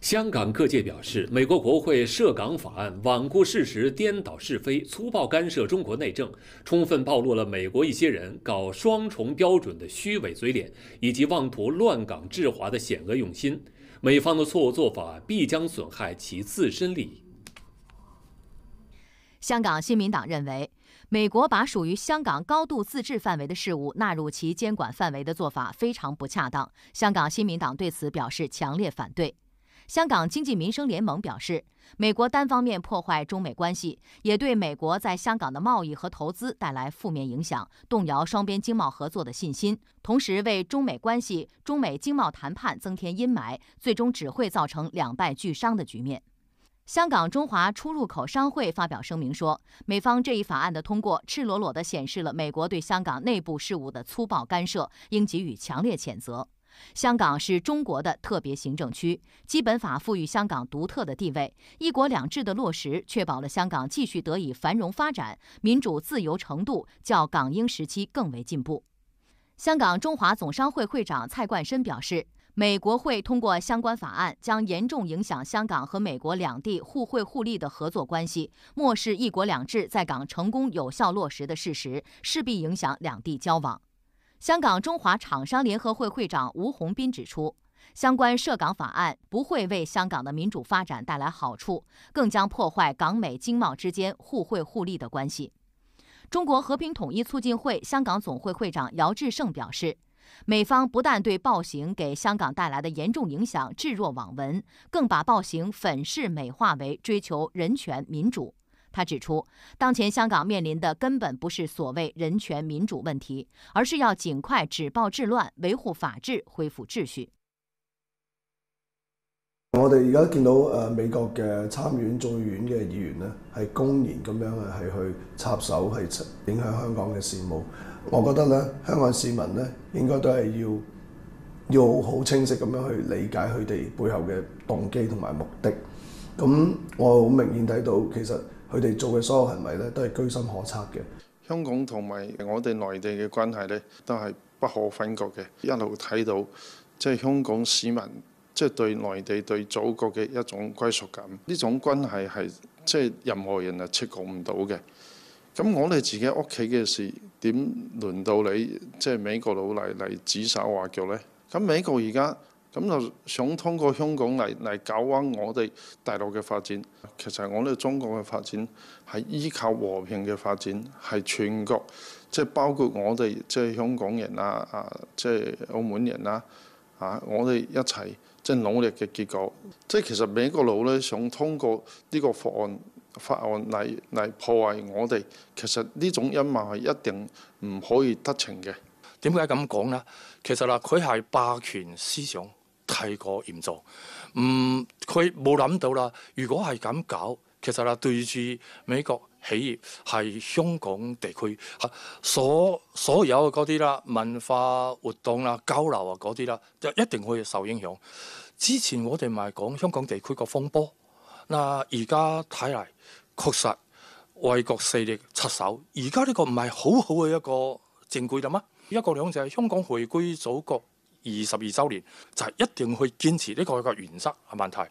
香港各界表示，美国国会涉港法案罔顾事实、颠倒是非、粗暴干涉中国内政，充分暴露了美国一些人搞双重标准的虚伪嘴脸，以及妄图乱港治华的险恶用心。美方的错误做法必将损害其自身利益。香港新民党认为，美国把属于香港高度自治范围的事务纳入其监管范围的做法非常不恰当，香港新民党对此表示强烈反对。香港经济民生联盟表示，美国单方面破坏中美关系，也对美国在香港的贸易和投资带来负面影响，动摇双边经贸合作的信心，同时为中美关系、中美经贸谈判增添阴霾，最终只会造成两败俱伤的局面。香港中华出入口商会发表声明说，美方这一法案的通过，赤裸裸地显示了美国对香港内部事务的粗暴干涉，应给予强烈谴责。香港是中国的特别行政区，基本法赋予香港独特的地位。一国两制的落实，确保了香港继续得以繁荣发展，民主自由程度较港英时期更为进步。香港中华总商会会长蔡冠深表示，美国会通过相关法案，将严重影响香港和美国两地互惠互利的合作关系，漠视一国两制在港成功有效落实的事实，势必影响两地交往。香港中华厂商联合会会长吴鸿斌指出，相关涉港法案不会为香港的民主发展带来好处，更将破坏港美经贸之间互惠互利的关系。中国和平统一促进会香港总会会长姚志胜表示，美方不但对暴行给香港带来的严重影响置若罔闻，更把暴行粉饰美化为追求人权民主。他指出，當前香港面臨的根本不是所謂人權民主問題，而是要尽快止暴制亂，維護法治，恢復秩序。我哋而家見到誒美國嘅參院、眾院嘅議員呢，係公然咁樣係去插手、係影響香港嘅事務。我覺得咧，香港市民呢，應該都係要要好清晰咁樣去理解佢哋背後嘅動機同埋目的。咁我好明顯睇到其實。佢哋做嘅所有行為咧，都係居心可測嘅。香港同埋我哋內地嘅關係咧，都係不可分割嘅。一路睇到即係香港市民即係對內地對祖國嘅一種歸屬感，呢種關係係即係任何人啊切攰唔到嘅。咁我哋自己屋企嘅事點輪到你即係美國佬嚟嚟指手畫腳咧？咁美國而家。咁就想通過香港嚟嚟搞翻我哋大陸嘅發展。其實我哋中國嘅發展係依靠和平嘅發展，係全國，即係包括我哋即係香港人啊啊，即係澳門人啦啊，我哋一齊即係努力嘅結果。即係其實美國佬咧想通過呢個法案法案嚟嚟破壞我哋。其實呢種陰謀係一定唔可以得逞嘅。點解咁講呢？其實啦，佢係霸權思想。系个严重，唔佢冇谂到啦。如果系咁搞，其实啦，对住美国企业系香港地区所所有嗰啲啦，文化活动啦、交流啊嗰啲啦，就一定会受影响。之前我哋咪讲香港地区个风波，嗱而家睇嚟，确实外国势力插手。而家呢个唔系好好嘅一个证据啦咩？一國两制，香港回归祖国。二十二周年就係一定去堅持呢個嘅原則嘅問題。